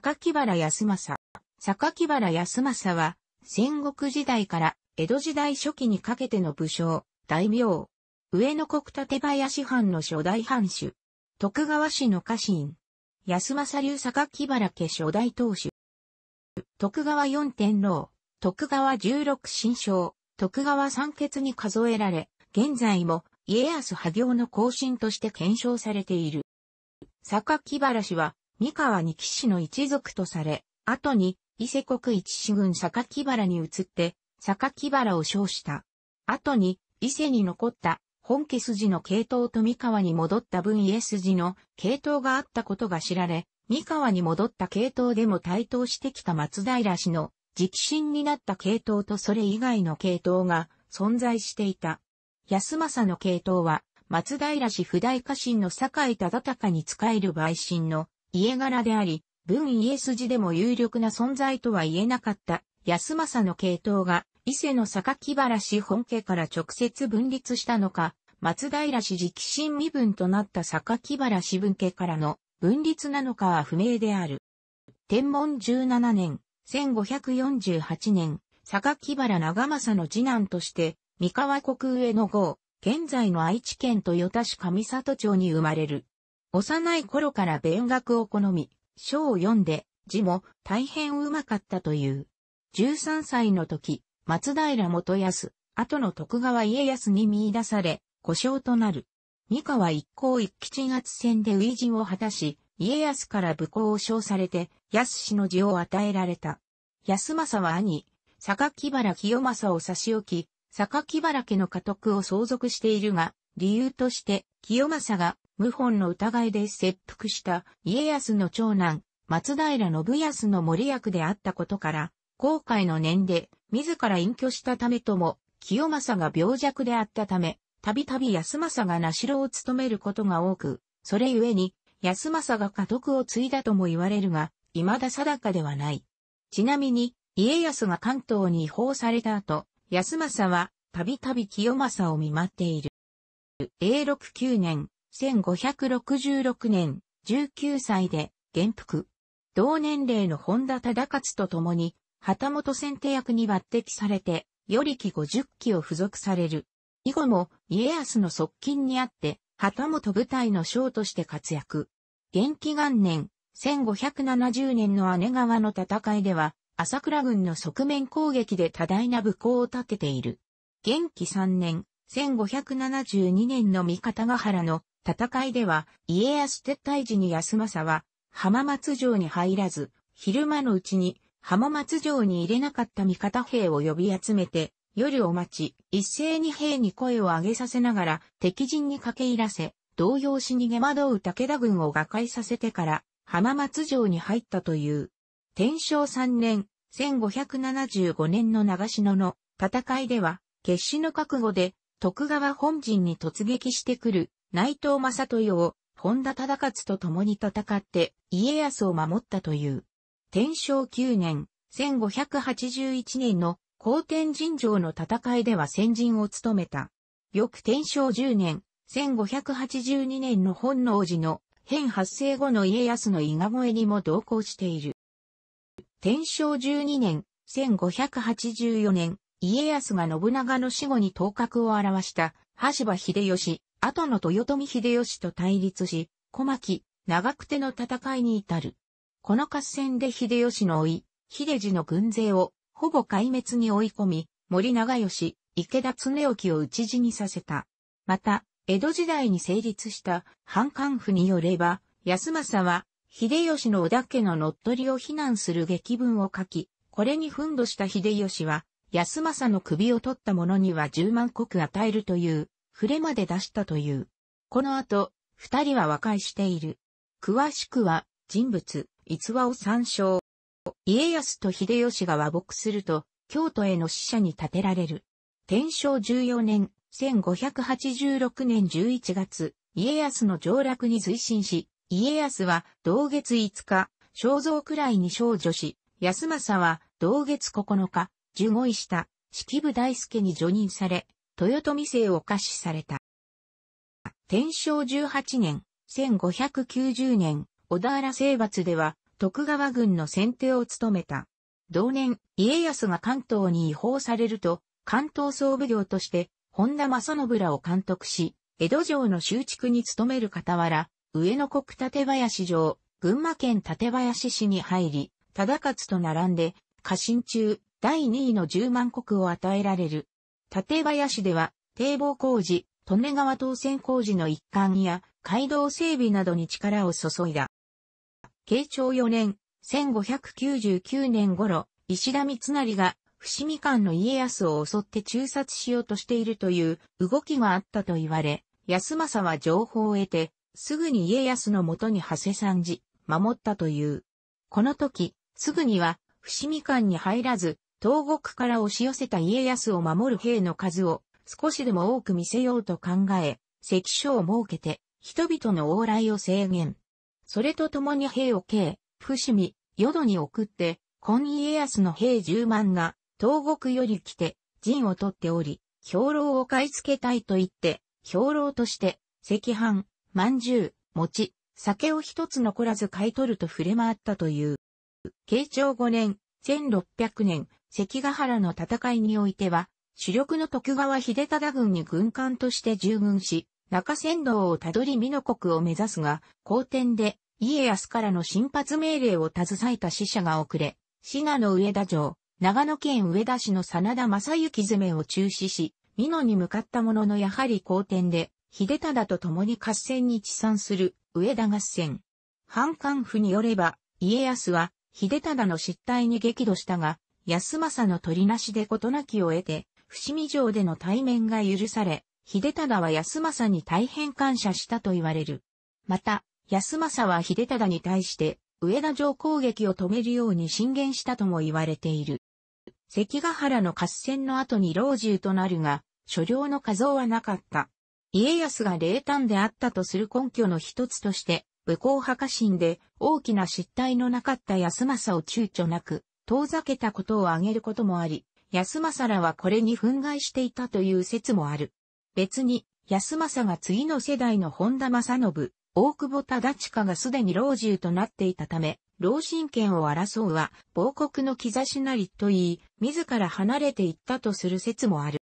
榊原康政。榊原康政は、戦国時代から江戸時代初期にかけての武将、大名。上野国立林藩の初代藩主。徳川氏の家臣。安政流榊原家初代当主。徳川四天皇、徳川十六神将、徳川三傑に数えられ、現在も家康派行の後進として検証されている。木原氏は三河に騎士の一族とされ、後に伊勢国一士軍榊原に移って、榊原を称した。後に伊勢に残った本家筋の系統と三河に戻った分家筋の系統があったことが知られ、三河に戻った系統でも台頭してきた松平氏の直進になった系統とそれ以外の系統が存在していた。安政の系統は松平氏不代家臣の酒井忠隆に仕える陪臣の家柄であり、文家筋でも有力な存在とは言えなかった安政の系統が伊勢の木原氏本家から直接分立したのか、松平氏直親身分となった木原氏分家からの分立なのかは不明である。天文17年、1548年、木原長政の次男として、三河国上の号、現在の愛知県豊田市上里町に生まれる。幼い頃から勉学を好み、書を読んで、字も大変うまかったという。13歳の時、松平元康、後の徳川家康に見出され、故障となる。三河一向一吉月戦で初陣を果たし、家康から武功を称されて、安氏の字を与えられた。安政は兄、榊原清正を差し置き、榊原家の家督を相続しているが、理由として、清正が謀反の疑いで切腹した家康の長男、松平信康の森役であったことから、後悔の念で自ら隠居したためとも、清正が病弱であったため、たびたび安政が名城を務めることが多く、それゆえに、安政が家督を継いだとも言われるが、未だ定かではない。ちなみに、家康が関東に移放された後、安政は、たびたび清正を見舞っている。A69 年、1566年、19歳で、元服。同年齢の本田忠勝と共に、旗本先手役に抜擢されて、より期50期を付属される。以後も、家康の側近にあって、旗本部隊の将として活躍。元気元年、1570年の姉川の戦いでは、朝倉軍の側面攻撃で多大な武功を立てている。元気3年、1572年の三方ヶ原の戦いでは、家康撤退時に安政は、浜松城に入らず、昼間のうちに浜松城に入れなかった三方兵を呼び集めて、夜を待ち、一斉に兵に声を上げさせながら敵陣に駆け入らせ、動揺し逃げ惑う武田軍を瓦解させてから浜松城に入ったという。天正3年、1575年の長篠の戦いでは、決死の覚悟で徳川本陣に突撃してくる内藤正豊を本田忠勝と共に戦って家康を守ったという。天正9年、1581年の高天神城の戦いでは先陣を務めた。翌天正10年、1582年の本能寺の変発生後の家康の伊賀越えにも同行している。天正12年、1584年、家康が信長の死後に頭角を現した、羽柴秀吉、後の豊臣秀吉と対立し、小牧、長久手の戦いに至る。この合戦で秀吉の甥、秀次の軍勢を、ほぼ壊滅に追い込み、森長吉、池田恒興を討ち死にさせた。また、江戸時代に成立した藩官府によれば、康政は、秀吉の織田家の乗っ取りを非難する檄文を書き、これに憤怒した秀吉は、安政の首を取った者には十万国与えるという、触れまで出したという。この後、二人は和解している。詳しくは、人物、逸話を参照。家康と秀吉が和睦すると、京都への使者に建てられる。天正14年、1586年11月、家康の上落に随進し、家康は同月5日、肖像くらいに少女し、安政は同月9日、受五位した式部大輔に助任され、豊臣姓を下賜された。天正十八年、1590年、小田原征伐では、徳川軍の先手を務めた。同年、家康が関東に違法されると、関東総武行として、本田正信らを監督し、江戸城の修築に努める傍ら、上野国立林城、群馬県立林市に入り、忠勝と並んで、家臣中、第2位の10万国を与えられる。館林では、堤防工事、利根川当選工事の一環や、街道整備などに力を注いだ。慶長4年、1599年頃、石田三成が、伏見間の家康を襲って中殺しようとしているという動きがあったと言われ、安政は情報を得て、すぐに家康のもとに馳せ参じ、守ったという。この時、すぐには、伏見館に入らず、東国から押し寄せた家康を守る兵の数を少しでも多く見せようと考え、関所を設けて人々の往来を制限。それと共に兵を計、伏見、淀に送って、今家康の兵十万が東国より来て陣を取っており、兵糧を買い付けたいと言って、兵糧として赤飯、饅頭、餅、酒を一つ残らず買い取ると触れ回ったという。慶長五年、1600年、関ヶ原の戦いにおいては、主力の徳川秀忠軍に軍艦として従軍し、中山道をたどり美濃国を目指すが、後天で家康からの新発命令を携えた死者が遅れ、信濃上田城、長野県上田市の真田正幸詰めを中止し、美濃に向かったもののやはり後天で、秀忠と共に合戦に治参する上田合戦。反感府によれば、家康は秀忠の失態に激怒したが、安政の取りなしで事なきを得て、伏見城での対面が許され、秀忠は安政に大変感謝したと言われる。また、安政は秀忠に対して、上田城攻撃を止めるように進言したとも言われている。関ヶ原の合戦の後に老中となるが、所領の像はなかった。家康が冷淡であったとする根拠の一つとして、武功派家臣で大きな失態のなかった安政を躊躇なく遠ざけたことを挙げることもあり、安政らはこれに憤慨していたという説もある。別に、安政が次の世代の本田正信、大久保忠親がすでに老中となっていたため、老神権を争うは、亡国の兆しなりと言い、自ら離れていったとする説もある。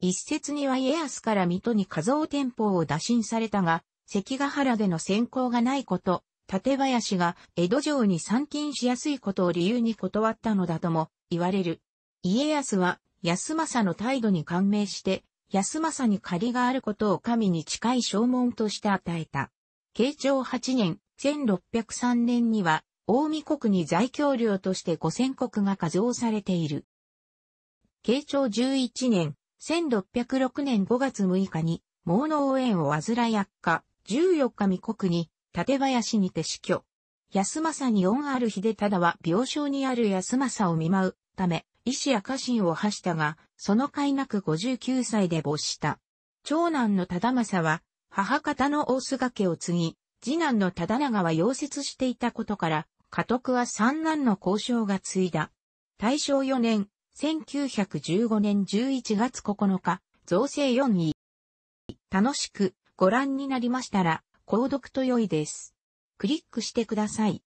一説には家康から水戸に家蔵店舗を打診されたが、関ヶ原での先行がないこと、館林が江戸城に参勤しやすいことを理由に断ったのだとも言われる。家康は安政の態度に感銘して、安政に借りがあることを神に近い証文として与えた。慶長8年、1603年には、大見国に在京領として五千国が加増されている。慶長11年、1606年5月6日に、毛能応援を患い悪化、14日未国に、館林にて死去。安政に恩ある秀忠は病床にある安政を見舞うため、医師や家臣を発したが、その甲斐なく59歳で没した。長男の忠政は、母方の大菅家を継ぎ、次男の忠長は溶接していたことから、家督は三男の交渉が継いだ。大正4年、1915年11月9日、造成4位。楽しくご覧になりましたら、購読と良いです。クリックしてください。